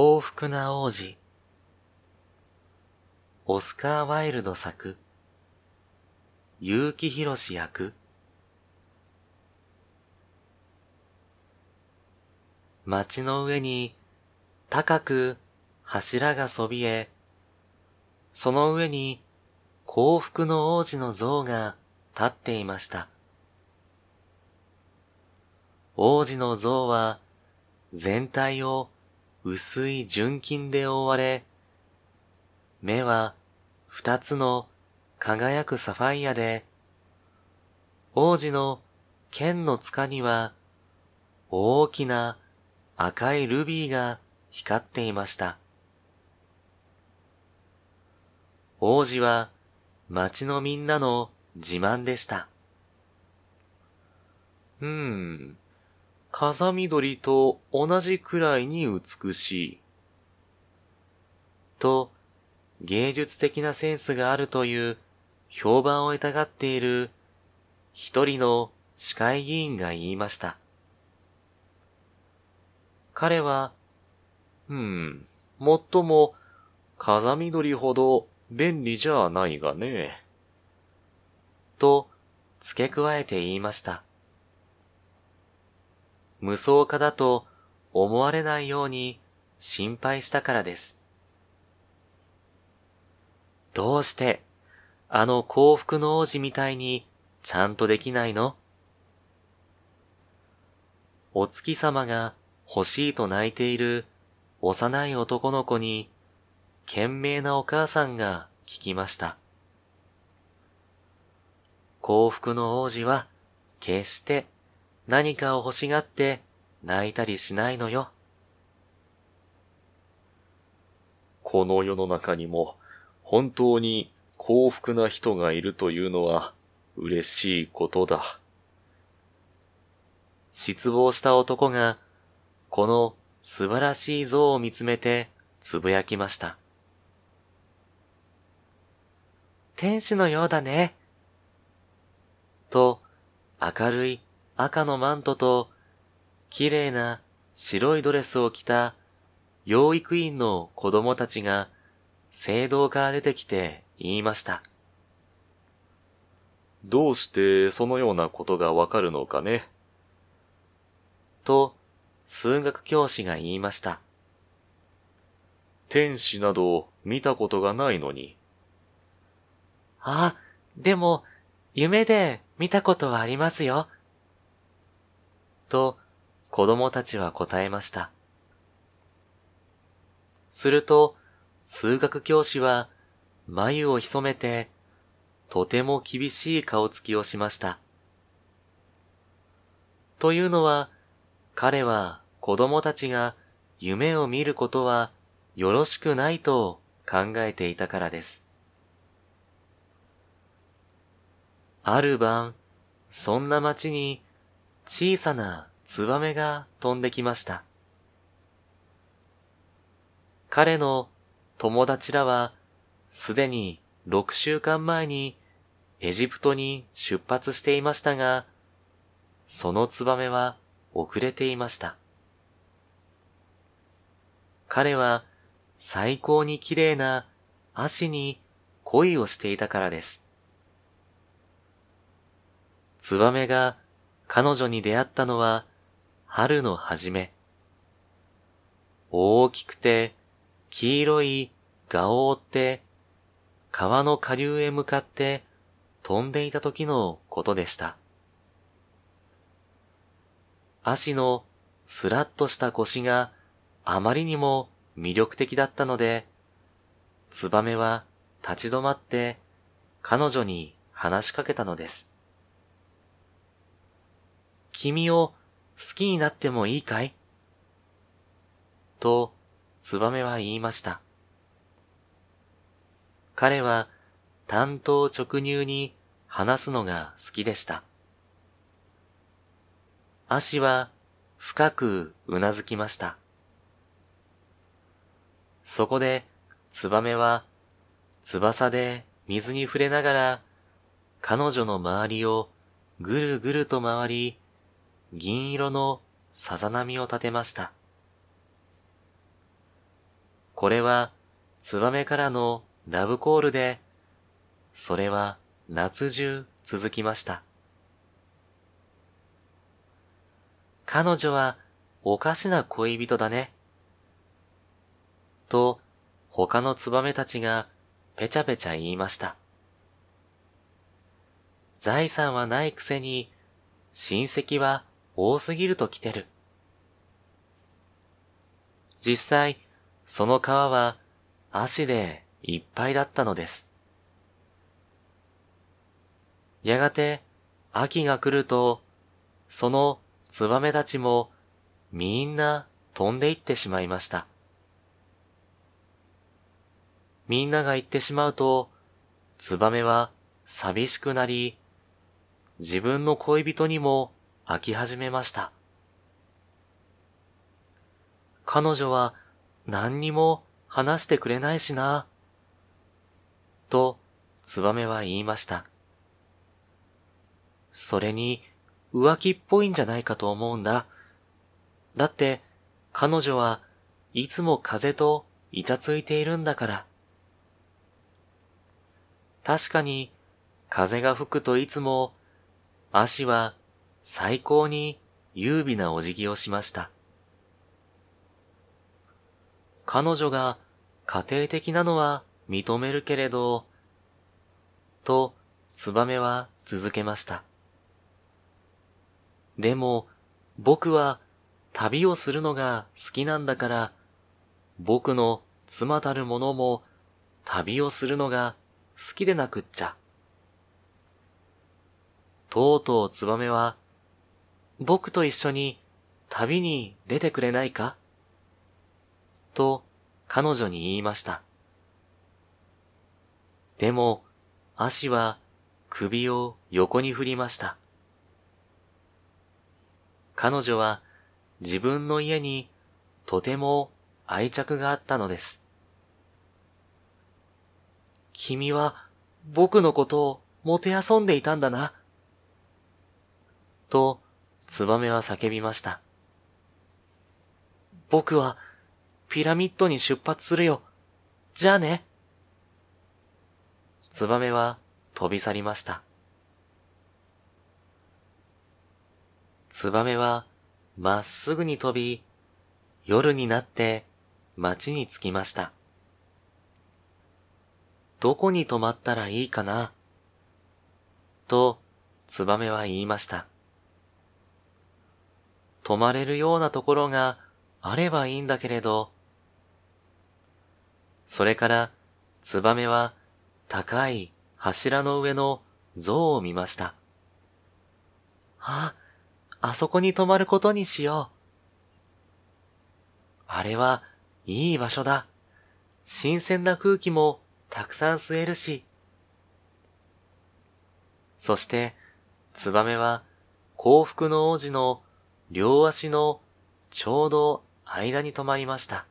幸福な王子。オスカー・ワイルド作。結城博役。街の上に高く柱がそびえ、その上に幸福の王子の像が立っていました。王子の像は全体を薄い純金で覆われ、目は二つの輝くサファイアで、王子の剣の塚には大きな赤いルビーが光っていました。王子は町のみんなの自慢でした。うーん。風緑と同じくらいに美しい。と、芸術的なセンスがあるという評判を得たがっている一人の市会議員が言いました。彼は、うん、もっとも、風緑ほど便利じゃないがね。と、付け加えて言いました。無双家だと思われないように心配したからです。どうしてあの幸福の王子みたいにちゃんとできないのお月様が欲しいと泣いている幼い男の子に懸命なお母さんが聞きました。幸福の王子は決して何かを欲しがって泣いたりしないのよ。この世の中にも本当に幸福な人がいるというのは嬉しいことだ。失望した男がこの素晴らしい像を見つめてつぶやきました。天使のようだね。と明るい赤のマントと、綺麗な白いドレスを着た養育員の子供たちが聖堂から出てきて言いました。どうしてそのようなことがわかるのかね。と、数学教師が言いました。天使など見たことがないのに。あ、でも、夢で見たことはありますよ。と子供たちは答えました。すると、数学教師は眉を潜めて、とても厳しい顔つきをしました。というのは、彼は子供たちが夢を見ることはよろしくないと考えていたからです。ある晩、そんな街に小さなツバメが飛んできました。彼の友達らはすでに6週間前にエジプトに出発していましたが、そのツバメは遅れていました。彼は最高に綺麗な足に恋をしていたからです。ツバメが彼女に出会ったのは春の初め。大きくて黄色い蛾を追って川の下流へ向かって飛んでいた時のことでした。足のスラッとした腰があまりにも魅力的だったので、ツバメは立ち止まって彼女に話しかけたのです。君を好きになってもいいかいと、ツバメは言いました。彼は単刀直入に話すのが好きでした。足は深くうなずきました。そこでツバメは翼で水に触れながら彼女の周りをぐるぐると回り銀色のさざ波を立てました。これは、ツバメからのラブコールで、それは夏中続きました。彼女はおかしな恋人だね。と、他のツバメたちがぺちゃぺちゃ言いました。財産はないくせに、親戚は多すぎると来てる。実際、その川は足でいっぱいだったのです。やがて秋が来ると、そのツバメたちもみんな飛んでいってしまいました。みんなが行ってしまうと、ツバメは寂しくなり、自分の恋人にも飽き始めました。彼女は何にも話してくれないしな。と、ツバメは言いました。それに、浮気っぽいんじゃないかと思うんだ。だって、彼女はいつも風とイチャついているんだから。確かに、風が吹くといつも、足は最高に優美なお辞儀をしました。彼女が家庭的なのは認めるけれど、と、ツバメは続けました。でも、僕は旅をするのが好きなんだから、僕の妻たるもも旅をするのが好きでなくっちゃ。とうとうツバメは僕と一緒に旅に出てくれないかと彼女に言いました。でも、足は首を横に振りました。彼女は自分の家にとても愛着があったのです。君は僕のことをもてあそんでいたんだな。とツバメは叫びました。僕は、ピラミッドに出発するよ。じゃあね。ツバメは飛び去りました。ツバメはまっすぐに飛び、夜になって街に着きました。どこに泊まったらいいかなと、ツバメは言いました。泊まれるようなところがあればいいんだけれど。それから、ツバメは高い柱の上の像を見ました。あ、あそこに泊まることにしよう。あれはいい場所だ。新鮮な空気もたくさん吸えるし。そして、ツバメは幸福の王子の両足のちょうど間に止まりました。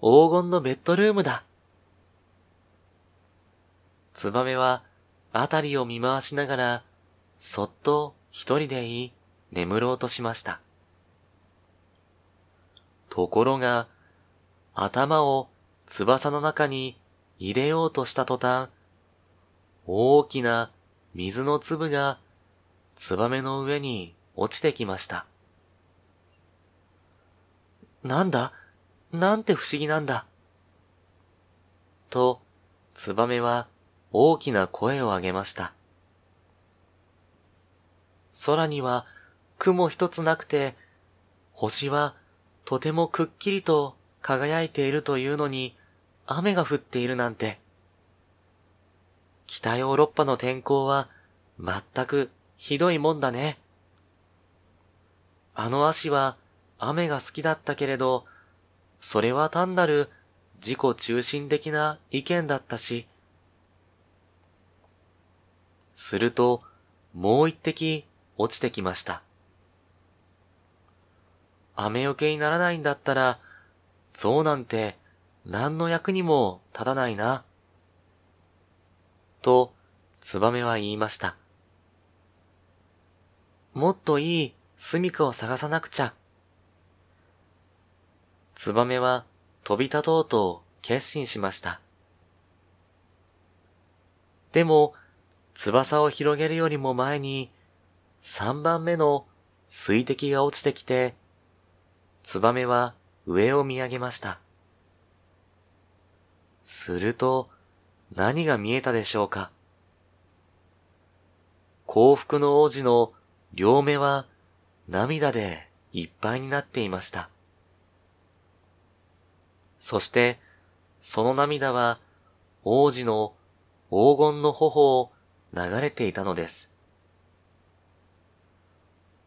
黄金のベッドルームだ。ツバメは、あたりを見回しながら、そっと一人でいい眠ろうとしました。ところが、頭を翼の中に入れようとした途端、大きな水の粒がツバメの上に落ちてきました。なんだなんて不思議なんだ。と、ツバメは大きな声を上げました。空には雲一つなくて、星はとてもくっきりと輝いているというのに雨が降っているなんて。北ヨーロッパの天候は全くひどいもんだね。あの足は雨が好きだったけれど、それは単なる自己中心的な意見だったし。すると、もう一滴落ちてきました。雨よけにならないんだったら、象なんて何の役にも立たないな。と、ツバメは言いました。もっといい住みかを探さなくちゃ。ツバメは飛び立とうと決心しました。でも、翼を広げるよりも前に、三番目の水滴が落ちてきて、ツバメは上を見上げました。すると、何が見えたでしょうか幸福の王子の両目は涙でいっぱいになっていました。そして、その涙は王子の黄金の頬を流れていたのです。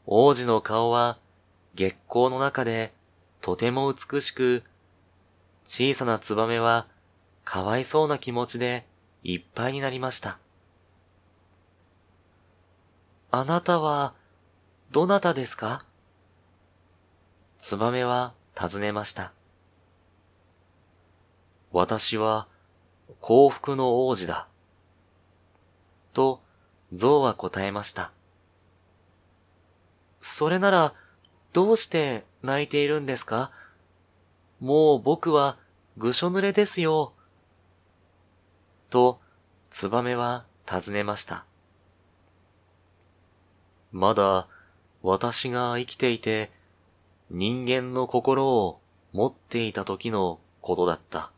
王子の顔は月光の中でとても美しく、小さなツバメはかわいそうな気持ちでいっぱいになりました。あなたは、どなたですかツバメは尋ねました。私は、幸福の王子だ。と、象は答えました。それなら、どうして泣いているんですかもう僕はぐしょ濡れですよ。と、ツバメは尋ねました。まだ私が生きていて人間の心を持っていた時のことだった。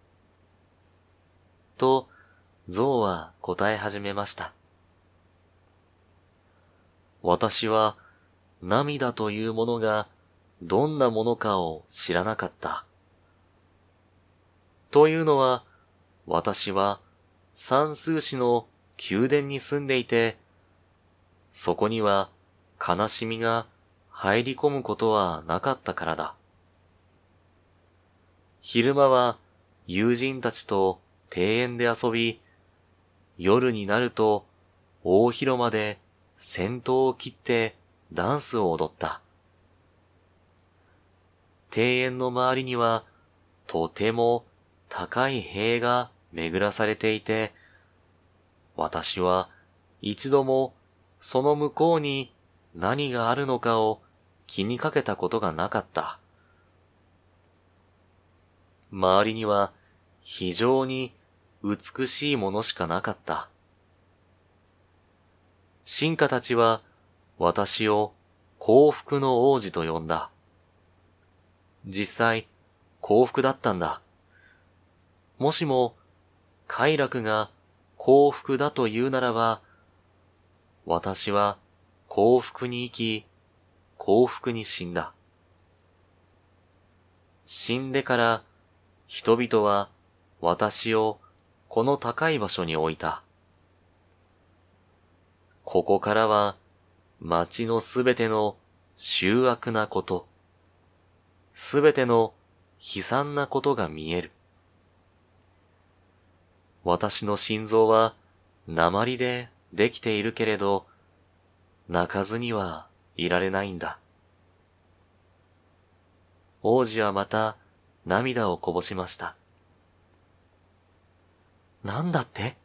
と、象は答え始めました。私は涙というものがどんなものかを知らなかった。というのは、私は算数市の宮殿に住んでいて、そこには悲しみが入り込むことはなかったからだ。昼間は友人たちと庭園で遊び、夜になると大広間で先頭を切ってダンスを踊った。庭園の周りにはとても高い塀が巡らされていて、私は一度もその向こうに何があるのかを気にかけたことがなかった。周りには非常に美しいものしかなかった。進化たちは私を幸福の王子と呼んだ。実際、幸福だったんだ。もしも、快楽が幸福だというならば、私は幸福に生き、幸福に死んだ。死んでから人々は私をこの高い場所に置いた。ここからは町のすべての醜悪なこと、すべての悲惨なことが見える。私の心臓は鉛でできているけれど、泣かずにはいられないんだ。王子はまた涙をこぼしました。なんだって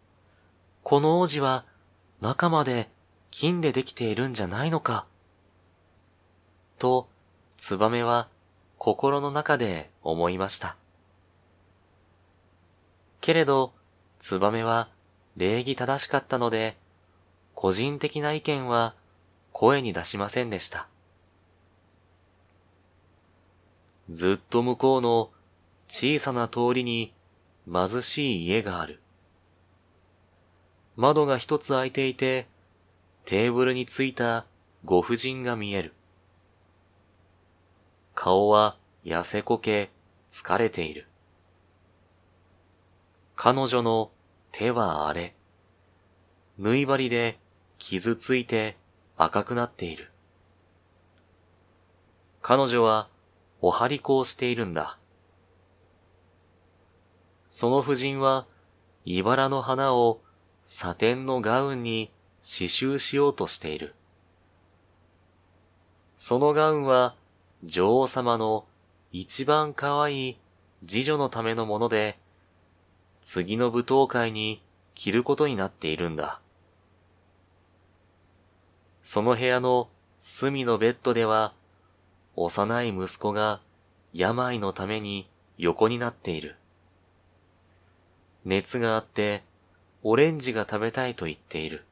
この王子は中まで金でできているんじゃないのか。と、ツバメは心の中で思いました。けれど、ツバメは礼儀正しかったので、個人的な意見は声に出しませんでした。ずっと向こうの小さな通りに貧しい家がある。窓が一つ開いていて、テーブルについたご婦人が見える。顔は痩せこけ、疲れている。彼女の手は荒れ、縫い針で傷ついて赤くなっている。彼女はお張り子をしているんだ。その夫人は、茨の花をサテンのガウンに刺繍しようとしている。そのガウンは、女王様の一番可愛い次女のためのもので、次の舞踏会に着ることになっているんだ。その部屋の隅のベッドでは、幼い息子が病のために横になっている。熱があって、オレンジが食べたいと言っている。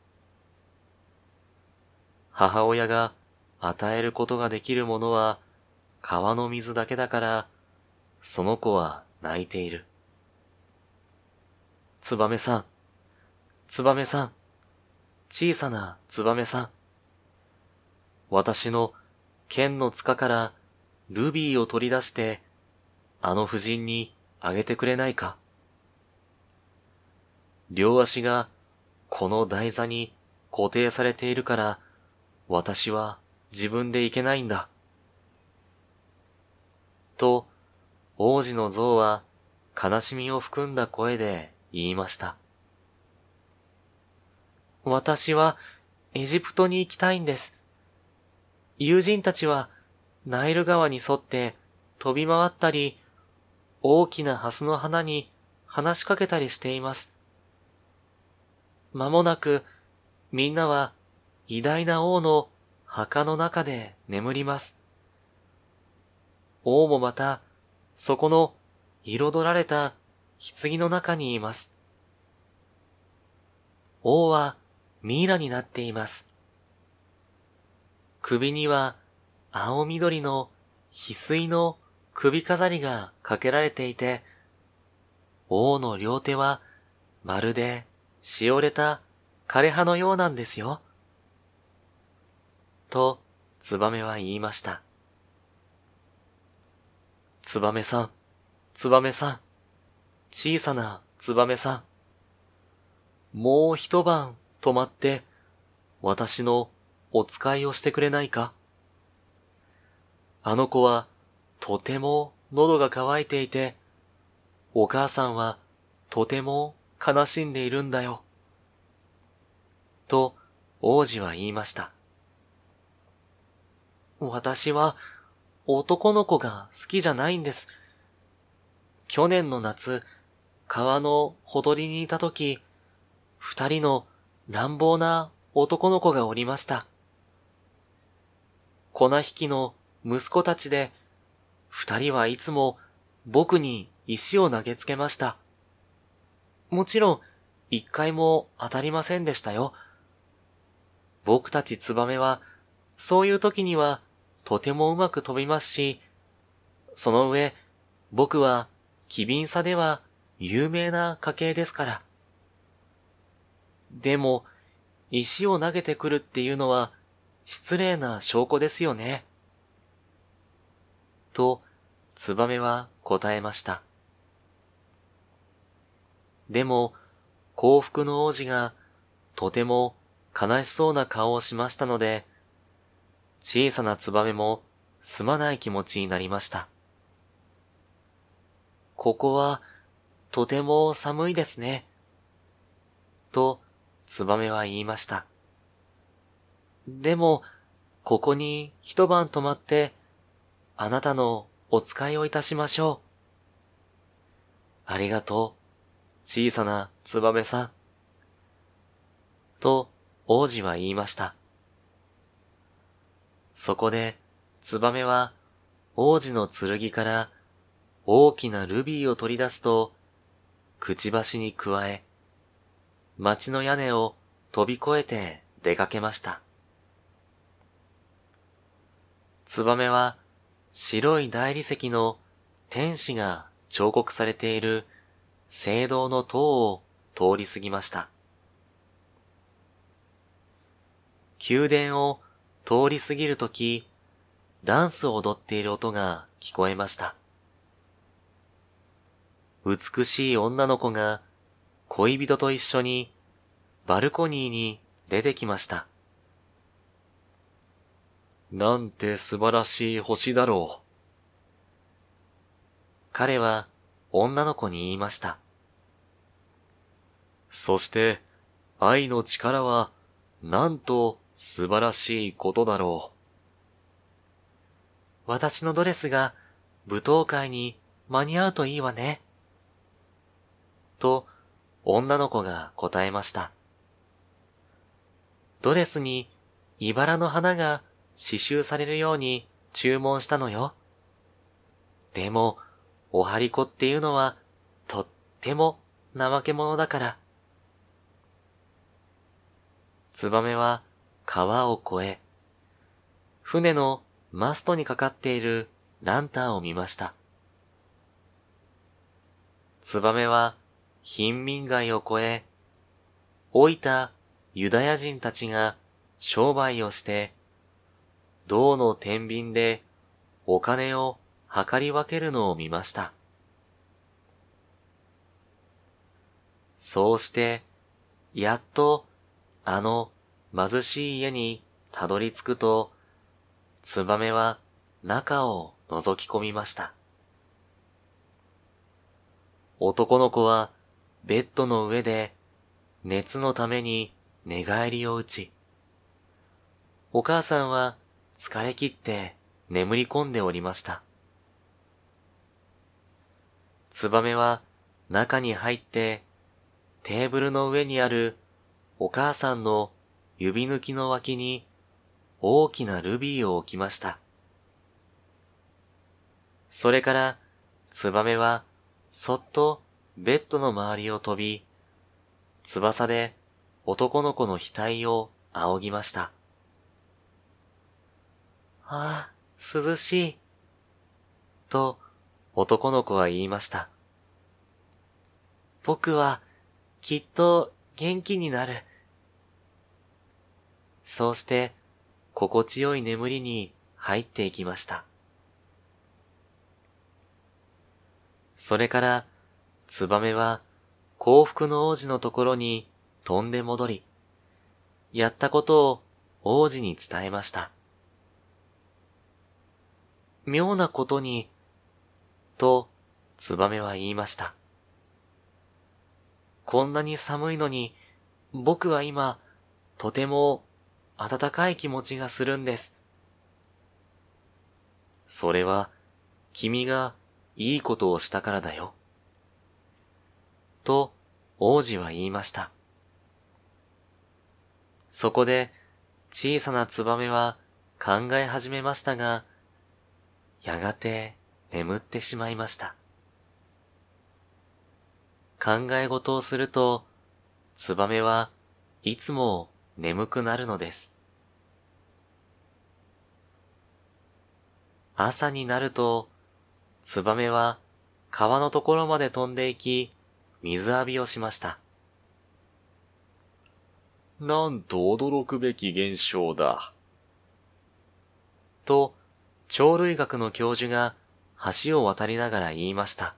母親が与えることができるものは川の水だけだから、その子は泣いている。つばめさん、つばめさん、小さなつばめさん。私の剣の塚からルビーを取り出して、あの夫人にあげてくれないか両足がこの台座に固定されているから、私は自分で行けないんだ。と、王子の像は悲しみを含んだ声で言いました。私はエジプトに行きたいんです。友人たちはナイル川に沿って飛び回ったり、大きなハスの花に話しかけたりしています。まもなくみんなは偉大な王の墓の中で眠ります。王もまたそこの彩られた棺の中にいます。王はミイラになっています。首には青緑の翡翠の首飾りがかけられていて、王の両手はまるでしおれた枯れ葉のようなんですよ。と、ツバメは言いました。ツバメさん、ツバメさん、小さなツバメさん。もう一晩泊まって、私のお使いをしてくれないかあの子はとても喉が渇いていて、お母さんはとても悲しんでいるんだよ。と王子は言いました。私は男の子が好きじゃないんです。去年の夏、川のほとりにいたとき、二人の乱暴な男の子がおりました。粉引きの息子たちで、二人はいつも僕に石を投げつけました。もちろん、一回も当たりませんでしたよ。僕たちツバメは、そういう時には、とてもうまく飛びますし、その上、僕は、機敏さでは、有名な家系ですから。でも、石を投げてくるっていうのは、失礼な証拠ですよね。と、ツバメは答えました。でも、幸福の王子がとても悲しそうな顔をしましたので、小さなツバメもすまない気持ちになりました。ここはとても寒いですね。と、ツバメは言いました。でも、ここに一晩泊まって、あなたのお使いをいたしましょう。ありがとう、小さなツバメさん。と、王子は言いました。そこで、ツバメは、王子の剣から大きなルビーを取り出すと、くちばしに加え、町の屋根を飛び越えて出かけました。ツバメは白い大理石の天使が彫刻されている聖堂の塔を通り過ぎました。宮殿を通り過ぎるとき、ダンスを踊っている音が聞こえました。美しい女の子が恋人と一緒にバルコニーに出てきました。なんて素晴らしい星だろう。彼は女の子に言いました。そして愛の力はなんと素晴らしいことだろう。私のドレスが舞踏会に間に合うといいわね。と女の子が答えました。ドレスに茨の花が刺繍されるように注文したのよ。でも、お張り子っていうのは、とっても怠け者だから。ツバメは川を越え、船のマストにかかっているランタンを見ました。ツバメは貧民街を越え、老いたユダヤ人たちが商売をして銅の天秤でお金を計り分けるのを見ました。そうして、やっとあの貧しい家にたどり着くと、ツバメは中を覗き込みました。男の子はベッドの上で熱のために寝返りを打ち、お母さんは疲れ切って眠り込んでおりました。ツバメは中に入ってテーブルの上にあるお母さんの指抜きの脇に大きなルビーを置きました。それからツバメはそっとベッドの周りを飛び、翼で男の子の額を仰ぎました。ああ、涼しい。と、男の子は言いました。僕は、きっと、元気になる。そうして、心地よい眠りに入っていきました。それから、ツバメは幸福の王子のところに飛んで戻り、やったことを王子に伝えました。妙なことに、と、ツバメは言いました。こんなに寒いのに、僕は今、とても、暖かい気持ちがするんです。それは、君が、いいことをしたからだよ。と、王子は言いました。そこで、小さなツバメは考え始めましたが、やがて眠ってしまいました。考え事をすると、ツバメはいつも眠くなるのです。朝になると、ツバメは川のところまで飛んでいき、水浴びをしました。なんと驚くべき現象だ。と、鳥類学の教授が橋を渡りながら言いました。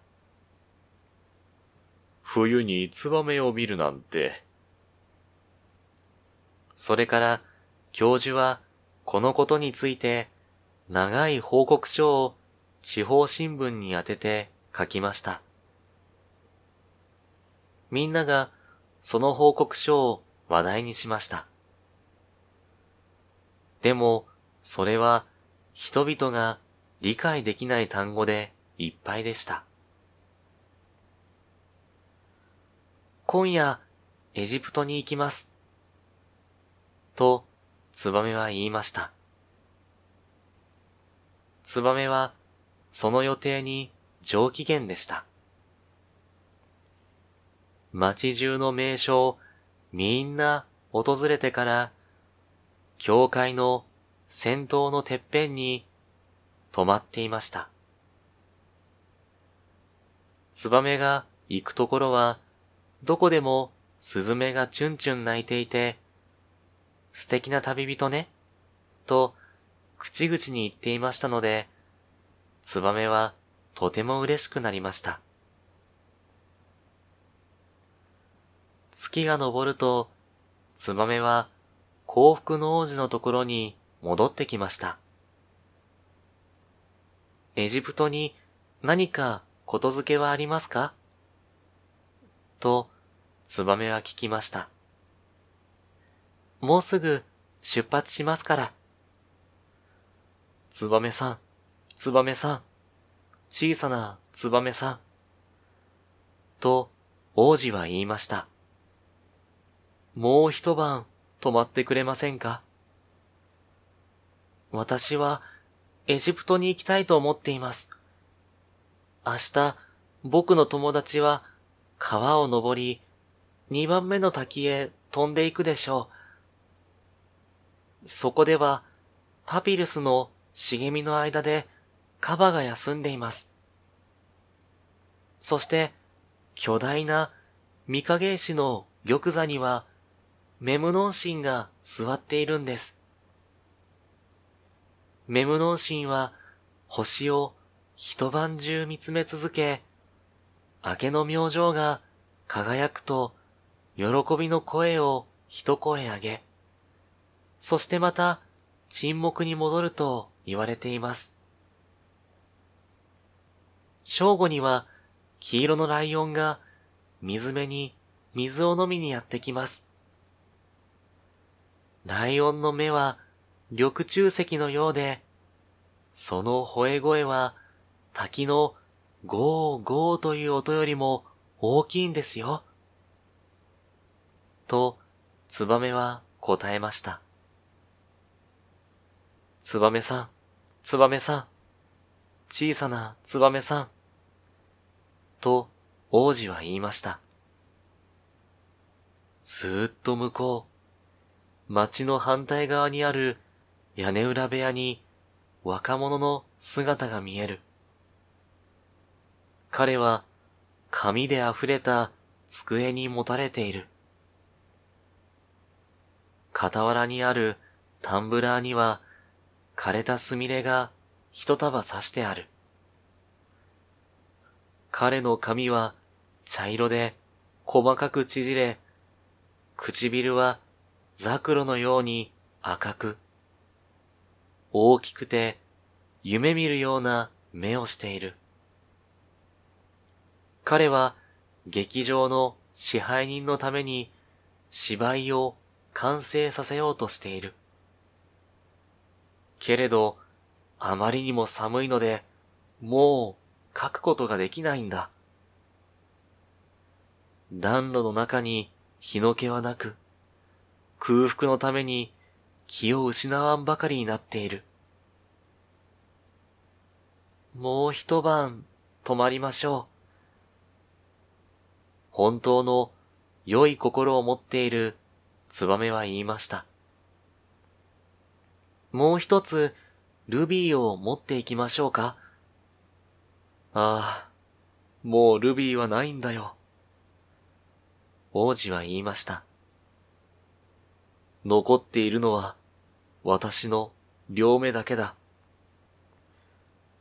冬にツバメを見るなんて。それから、教授は、このことについて、長い報告書を地方新聞に当てて書きました。みんなが、その報告書を話題にしました。でも、それは、人々が理解できない単語でいっぱいでした。今夜、エジプトに行きます。と、ツバメは言いました。ツバメは、その予定に上機嫌でした。街中の名所をみんな訪れてから、教会の先頭のてっぺんに止まっていました。ツバメが行くところは、どこでもスズメがチュンチュン鳴いていて、素敵な旅人ね、と口々に言っていましたので、ツバメはとても嬉しくなりました。月が昇ると、ツバメは幸福の王子のところに戻ってきました。エジプトに何かことづけはありますかと、ツバメは聞きました。もうすぐ出発しますから。ツバメさん、ツバメさん、小さなツバメさん。と、王子は言いました。もう一晩泊まってくれませんか私はエジプトに行きたいと思っています。明日、僕の友達は川を登り、二番目の滝へ飛んでいくでしょう。そこでは、パピルスの茂みの間でカバが休んでいます。そして、巨大な御影石の玉座には、メムノン神が座っているんです。メムノーシンは星を一晩中見つめ続け、明けの明星が輝くと喜びの声を一声上げ、そしてまた沈黙に戻ると言われています。正午には黄色のライオンが水辺に水を飲みにやってきます。ライオンの目は緑中石のようで、その吠え声は滝のゴーゴーという音よりも大きいんですよ。と、ツバメは答えました。ツバメさん、ツバメさん、小さなツバメさん、と王子は言いました。ずーっと向こう、町の反対側にある屋根裏部屋に若者の姿が見える。彼は紙で溢れた机にもたれている。傍らにあるタンブラーには枯れたスミレが一束刺してある。彼の髪は茶色で細かく縮れ、唇はザクロのように赤く、大きくて夢見るような目をしている。彼は劇場の支配人のために芝居を完成させようとしている。けれど、あまりにも寒いので、もう書くことができないんだ。暖炉の中に日の気はなく、空腹のために気を失わんばかりになっている。もう一晩泊まりましょう。本当の良い心を持っているツバメは言いました。もう一つルビーを持っていきましょうか。ああ、もうルビーはないんだよ。王子は言いました。残っているのは私の両目だけだ。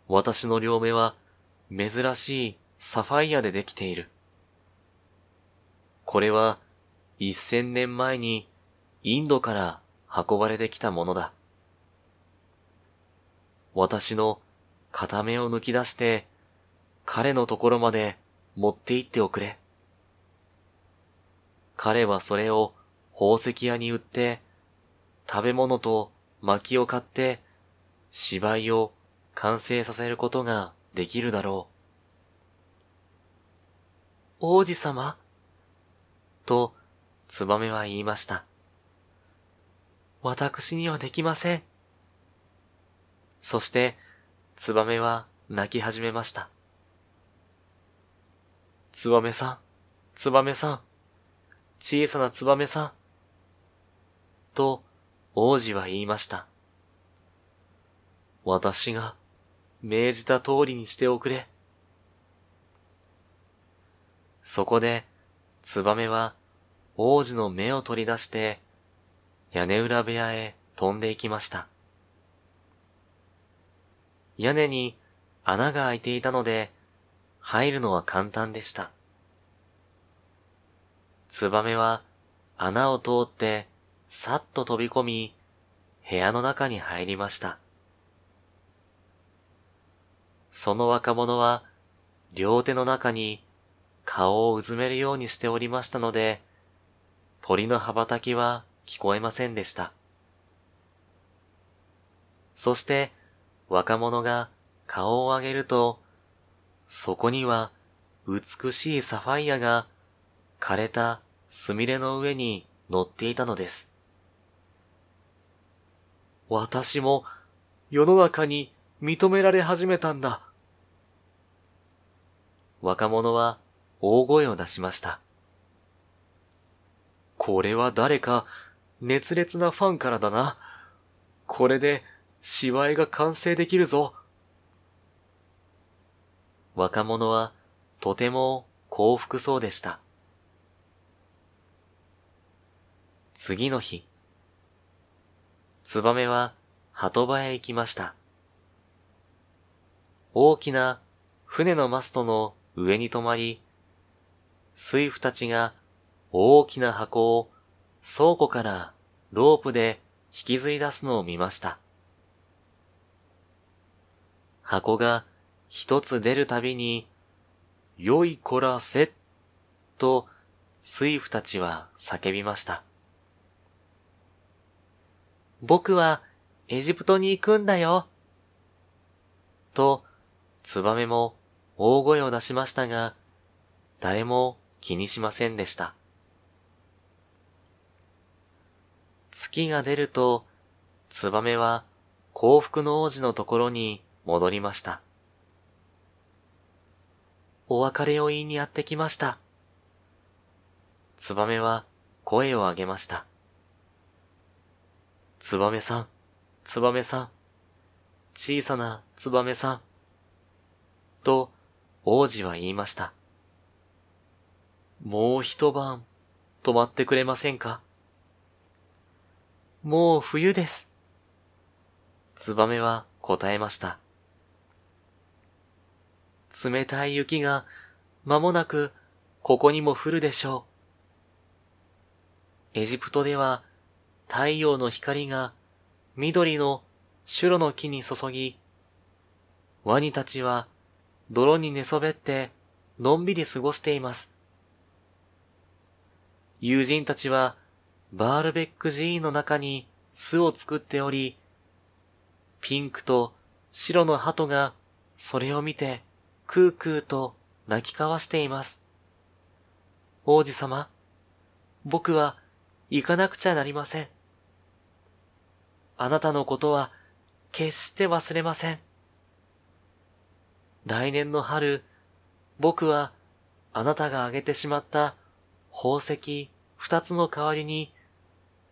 私の両目は珍しいサファイアでできている。これは一千年前にインドから運ばれてきたものだ。私の片目を抜き出して彼のところまで持って行っておくれ。彼はそれを宝石屋に売って食べ物と薪を買って芝居を完成させることができるだろう。王子様と、ツバメは言いました。私にはできません。そして、ツバメは泣き始めました。ツバメさん、ツバメさん、小さなツバメさん、と、王子は言いました。私が命じた通りにしておくれ。そこで、ツバメは王子の目を取り出して、屋根裏部屋へ飛んでいきました。屋根に穴が開いていたので、入るのは簡単でした。ツバメは穴を通ってさっと飛び込み、部屋の中に入りました。その若者は、両手の中に顔をうずめるようにしておりましたので、鳥の羽ばたきは聞こえませんでした。そして若者が顔を上げると、そこには美しいサファイアが枯れたスミレの上に乗っていたのです。私も世の中に認められ始めたんだ。若者は大声を出しました。これは誰か熱烈なファンからだな。これで芝居が完成できるぞ。若者はとても幸福そうでした。次の日。ツバメは、鳩場へ行きました。大きな船のマストの上に止まり、水夫たちが大きな箱を倉庫からロープで引きずり出すのを見ました。箱が一つ出るたびに、良いこらせ、と水夫たちは叫びました。僕はエジプトに行くんだよ。と、ツバメも大声を出しましたが、誰も気にしませんでした。月が出ると、ツバメは幸福の王子のところに戻りました。お別れを言いにやってきました。ツバメは声を上げました。つばめさん、つばめさん、小さなつばめさん、と王子は言いました。もう一晩、泊まってくれませんかもう冬です。ツバメは答えました。冷たい雪が間もなくここにも降るでしょう。エジプトでは太陽の光が緑の白の木に注ぎ、ワニたちは泥に寝そべってのんびり過ごしています。友人たちはバールベック寺院の中に巣を作っており、ピンクと白の鳩がそれを見てクークーと泣き交わしています。王子様、僕は行かなくちゃなりません。あなたのことは決して忘れません。来年の春、僕はあなたがあげてしまった宝石二つの代わりに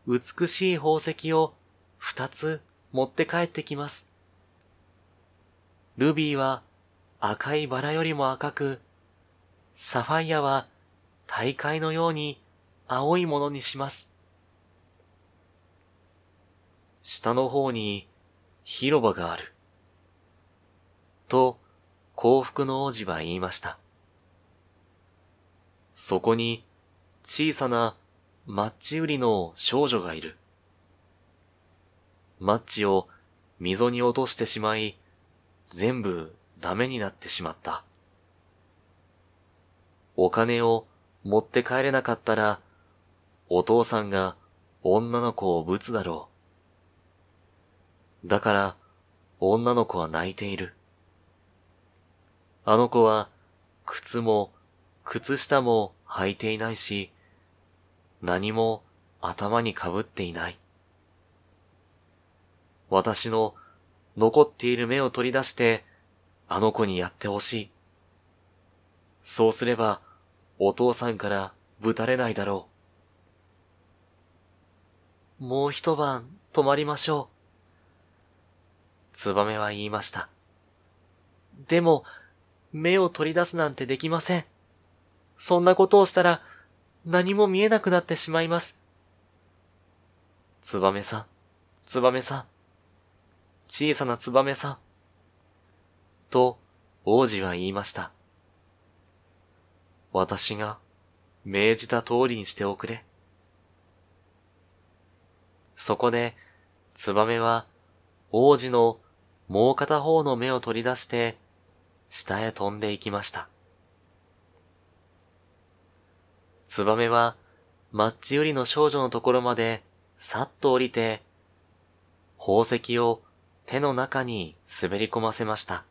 美しい宝石を二つ持って帰ってきます。ルビーは赤いバラよりも赤く、サファイアは大会のように青いものにします。下の方に広場がある。と、幸福の王子は言いました。そこに小さなマッチ売りの少女がいる。マッチを溝に落としてしまい、全部ダメになってしまった。お金を持って帰れなかったら、お父さんが女の子をぶつだろう。だから、女の子は泣いている。あの子は、靴も、靴下も履いていないし、何も頭にかぶっていない。私の残っている目を取り出して、あの子にやってほしい。そうすれば、お父さんからぶたれないだろう。もう一晩泊まりましょう。ツバメは言いました。でも、目を取り出すなんてできません。そんなことをしたら、何も見えなくなってしまいます。ツバメさん、ツバメさん、小さなツバメさん。と、王子は言いました。私が、命じた通りにしておくれ。そこで、ツバメは、王子のもう片方の目を取り出して、下へ飛んでいきました。ツバメは、マッチよりの少女のところまで、さっと降りて、宝石を手の中に滑り込ませました。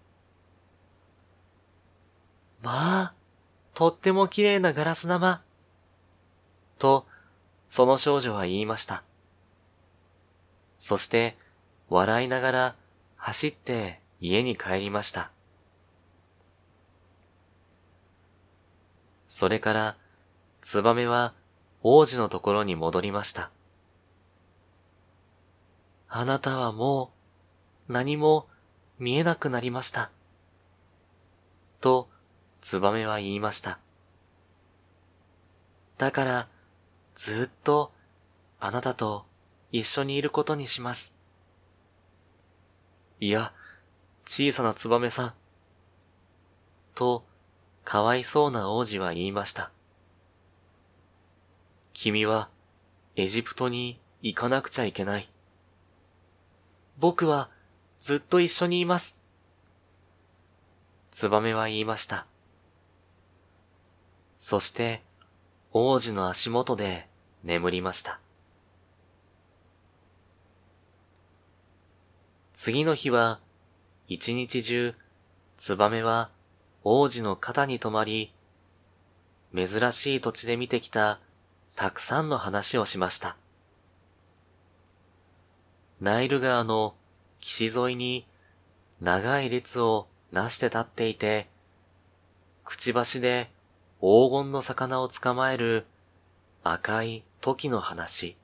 まあ、とっても綺麗なガラス玉。と、その少女は言いました。そして、笑いながら、走って家に帰りました。それから、ツバメは王子のところに戻りました。あなたはもう何も見えなくなりました。と、ツバメは言いました。だから、ずっとあなたと一緒にいることにします。いや、小さなツバメさん。と、かわいそうな王子は言いました。君は、エジプトに行かなくちゃいけない。僕は、ずっと一緒にいます。ツバメは言いました。そして、王子の足元で眠りました。次の日は、一日中、ツバメは王子の肩に泊まり、珍しい土地で見てきたたくさんの話をしました。ナイル川の岸沿いに長い列をなして立っていて、くちばしで黄金の魚を捕まえる赤い時の話。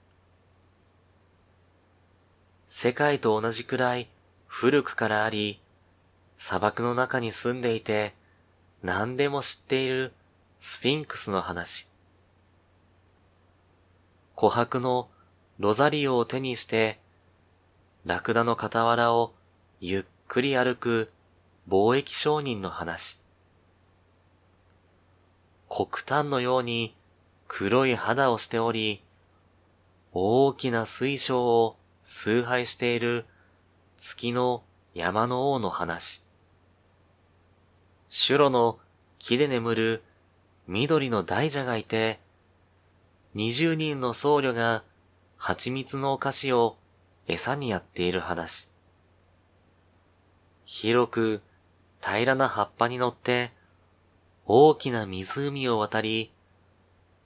世界と同じくらい古くからあり、砂漠の中に住んでいて、何でも知っているスフィンクスの話。琥珀のロザリオを手にして、ラクダの傍らをゆっくり歩く貿易商人の話。黒炭のように黒い肌をしており、大きな水晶を崇拝している月の山の王の話。シュロの木で眠る緑の大蛇がいて、二十人の僧侶が蜂蜜のお菓子を餌にやっている話。広く平らな葉っぱに乗って大きな湖を渡り、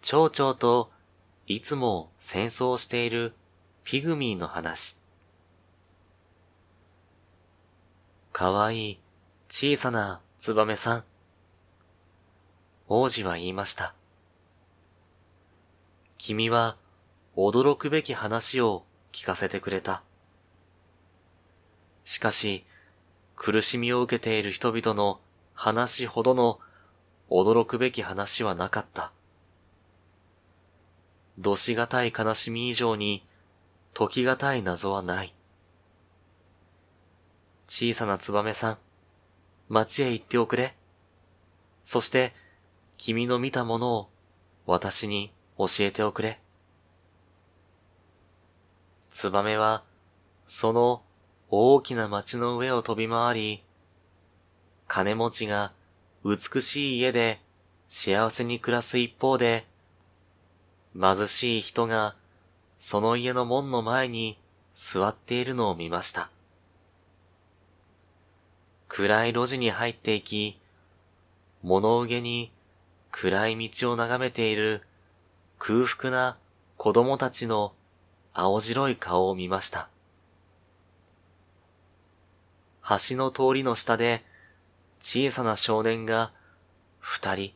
蝶々といつも戦争しているピグミーの話。かわいい、小さな、ツバメさん。王子は言いました。君は、驚くべき話を聞かせてくれた。しかし、苦しみを受けている人々の話ほどの驚くべき話はなかった。どしがたい悲しみ以上に解き難い謎はない。小さなツバメさん、町へ行っておくれ。そして、君の見たものを私に教えておくれ。ツバメは、その大きな町の上を飛び回り、金持ちが美しい家で幸せに暮らす一方で、貧しい人がその家の門の前に座っているのを見ました。暗い路地に入っていき、物憂げに暗い道を眺めている空腹な子供たちの青白い顔を見ました。橋の通りの下で小さな少年が二人、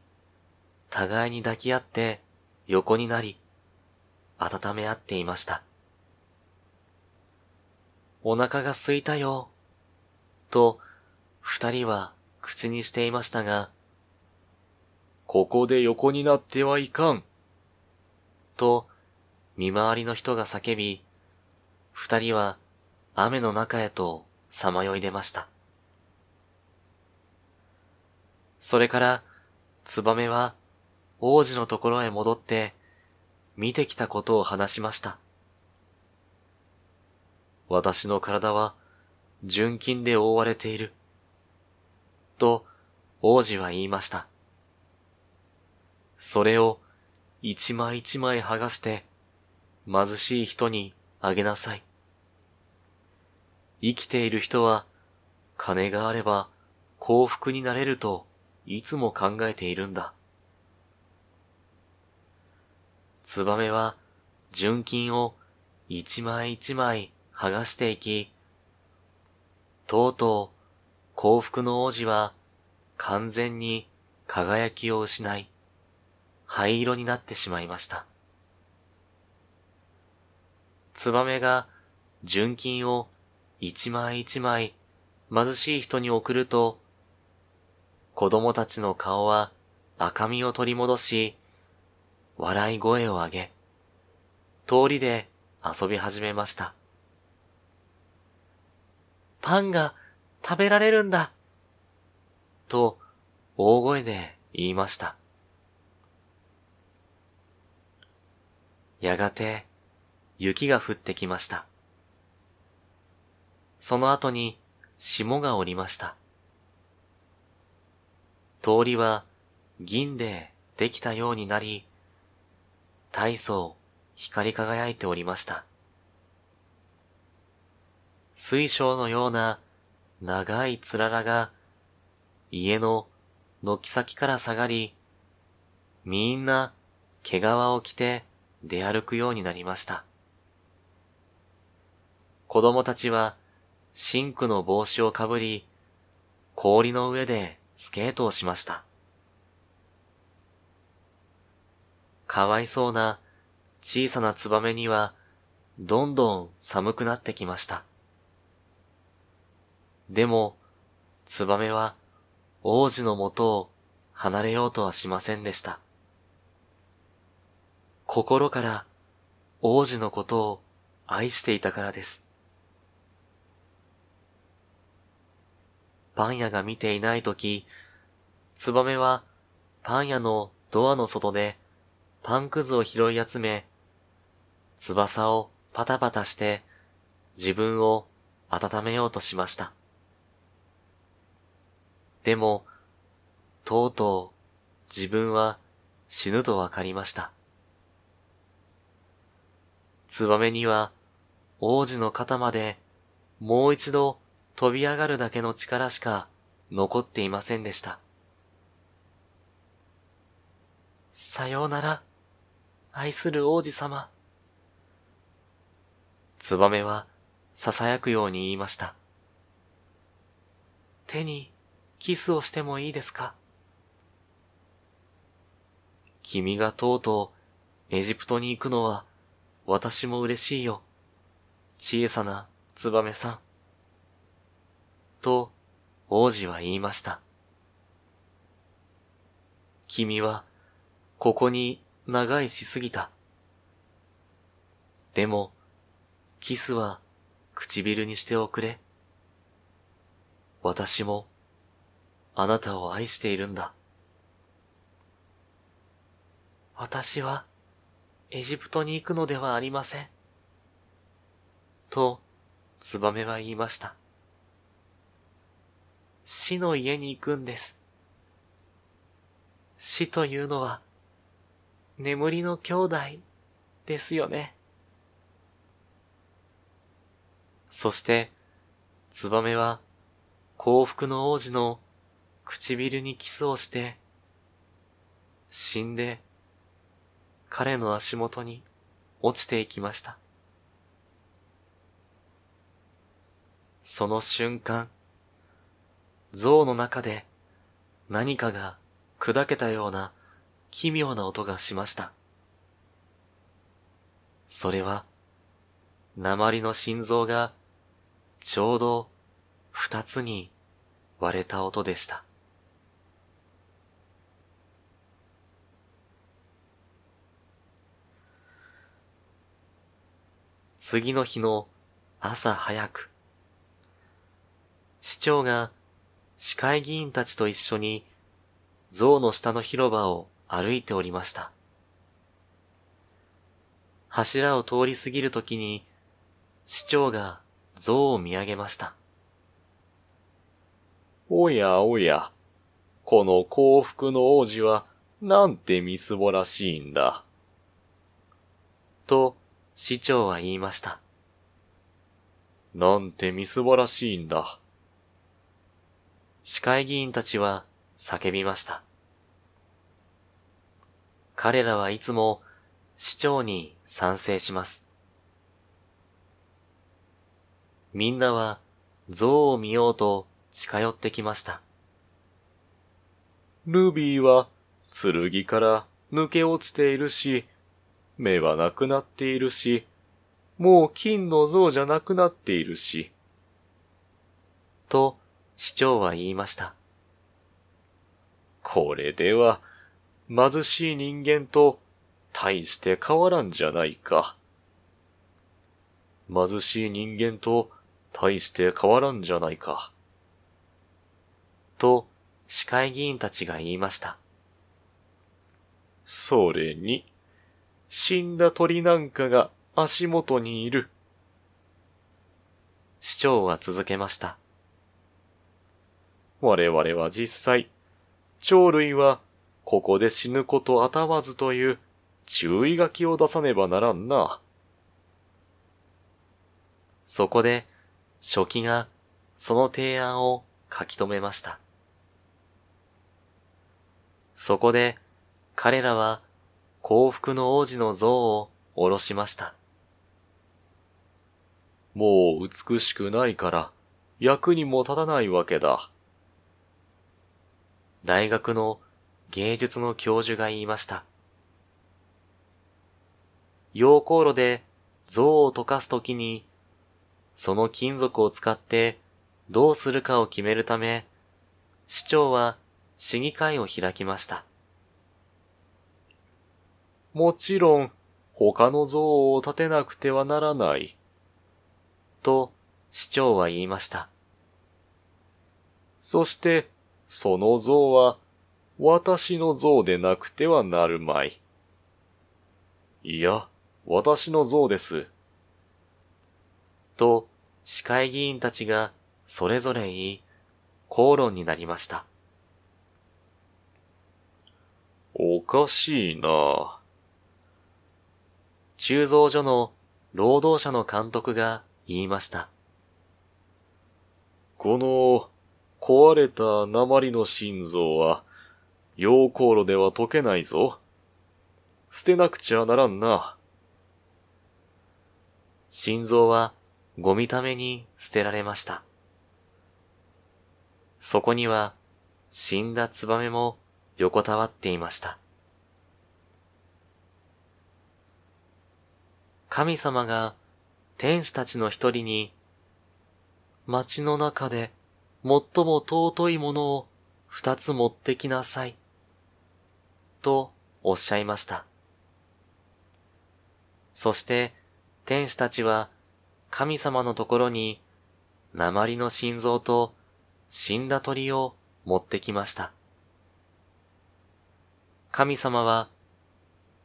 互いに抱き合って横になり、温め合っていました。お腹が空いたよ、と、二人は口にしていましたが、ここで横になってはいかん、と、見回りの人が叫び、二人は雨の中へとさまよい出ました。それから、ツバメは王子のところへ戻って、見てきたことを話しました。私の体は純金で覆われている。と王子は言いました。それを一枚一枚剥がして貧しい人にあげなさい。生きている人は金があれば幸福になれるといつも考えているんだ。ツバメは、純金を一枚一枚剥がしていき、とうとう幸福の王子は完全に輝きを失い、灰色になってしまいました。ツバメが純金を一枚一枚貧しい人に送ると、子供たちの顔は赤みを取り戻し、笑い声を上げ、通りで遊び始めました。パンが食べられるんだと大声で言いました。やがて雪が降ってきました。その後に霜が降りました。通りは銀でできたようになり、大層光り輝いておりました。水晶のような長いつららが家の軒先から下がり、みんな毛皮を着て出歩くようになりました。子供たちはシンクの帽子をかぶり、氷の上でスケートをしました。かわいそうな小さなツバメにはどんどん寒くなってきました。でも、ツバメは王子のもとを離れようとはしませんでした。心から王子のことを愛していたからです。パン屋が見ていないとき、ツバメはパン屋のドアの外でパンくずを拾い集め、翼をパタパタして自分を温めようとしました。でも、とうとう自分は死ぬとわかりました。ツバメには王子の肩までもう一度飛び上がるだけの力しか残っていませんでした。さようなら。愛する王子様。ツバメは囁くように言いました。手にキスをしてもいいですか君がとうとうエジプトに行くのは私も嬉しいよ。小さなツバメさん。と王子は言いました。君はここに長いしすぎた。でも、キスは唇にしておくれ。私も、あなたを愛しているんだ。私は、エジプトに行くのではありません。と、ツバメは言いました。死の家に行くんです。死というのは、眠りの兄弟ですよね。そして、ツバメは幸福の王子の唇にキスをして、死んで彼の足元に落ちていきました。その瞬間、像の中で何かが砕けたような奇妙な音がしました。それは、鉛の心臓が、ちょうど、二つに割れた音でした。次の日の朝早く、市長が市会議員たちと一緒に像の下の広場を歩いておりました。柱を通り過ぎるときに、市長が像を見上げました。おやおや、この幸福の王子はなんてみすぼらしいんだ。と、市長は言いました。なんてみすぼらしいんだ。市会議員たちは叫びました。彼らはいつも市長に賛成します。みんなは像を見ようと近寄ってきました。ルビーは剣から抜け落ちているし、目はなくなっているし、もう金の像じゃなくなっているし。と、市長は言いました。これでは、貧しい人間と大して変わらんじゃないか。貧しい人間と大して変わらんじゃないか。と、市会議員たちが言いました。それに、死んだ鳥なんかが足元にいる。市長は続けました。我々は実際、鳥類はここで死ぬことあたわずという注意書きを出さねばならんな。そこで、初期がその提案を書き留めました。そこで、彼らは幸福の王子の像を下ろしました。もう美しくないから役にも立たないわけだ。大学の芸術の教授が言いました。溶鉱炉で像を溶かすときに、その金属を使ってどうするかを決めるため、市長は市議会を開きました。もちろん、他の像を立てなくてはならない。と、市長は言いました。そして、その像は私の像でなくてはなるまい。いや、私の像です。と、市会議員たちがそれぞれ言い、口論になりました。おかしいな鋳造所の労働者の監督が言いました。この壊れた鉛の心臓は溶鉱炉では溶けないぞ。捨てなくちゃならんな。心臓はゴミために捨てられました。そこには死んだツバメも横たわっていました。神様が天使たちの一人に、街の中で最も尊いものを二つ持ってきなさい。とおっしゃいました。そして天使たちは神様のところに鉛の心臓と死んだ鳥を持ってきました。神様は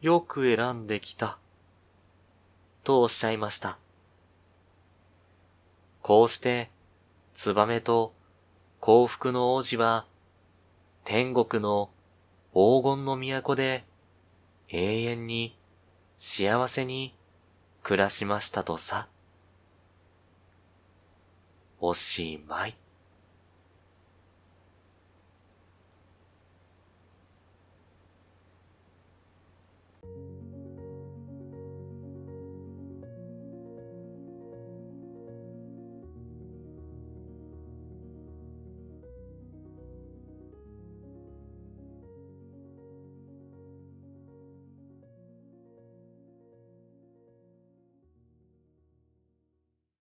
よく選んできたとおっしゃいました。こうしてツバメと幸福の王子は天国の黄金の都で永遠に幸せに暮らしましたとさ。おしまい。